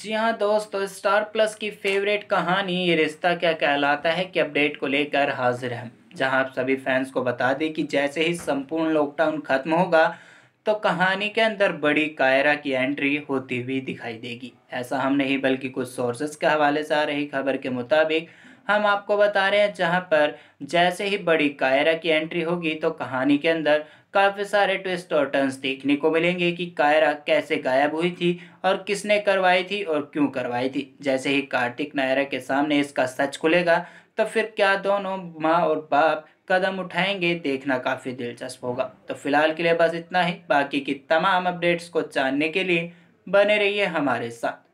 जी हाँ दोस्तों तो स्टार प्लस की फेवरेट कहानी ये रिश्ता क्या कहलाता है कि अपडेट को लेकर हाजिर है जहां आप सभी फैंस को बता दें कि जैसे ही संपूर्ण लॉकडाउन खत्म होगा तो कहानी के अंदर बड़ी कायरा की एंट्री होती हुई दिखाई देगी ऐसा हम नहीं बल्कि कुछ सोर्सेस के हवाले से आ रही खबर के मुताबिक हम आपको बता रहे हैं जहाँ पर जैसे ही बड़ी कायरा की एंट्री होगी तो कहानी के अंदर काफ़ी सारे ट्विस्ट और टर्न्स देखने को मिलेंगे कि कायरा कैसे गायब हुई थी और किसने करवाई थी और क्यों करवाई थी जैसे ही कार्तिक नायरा के सामने इसका सच खुलेगा तो फिर क्या दोनों माँ और बाप कदम उठाएंगे देखना काफ़ी दिलचस्प होगा तो फिलहाल के लिए बस इतना ही बाकी की तमाम अपडेट्स को जानने के लिए बने रहिए हमारे साथ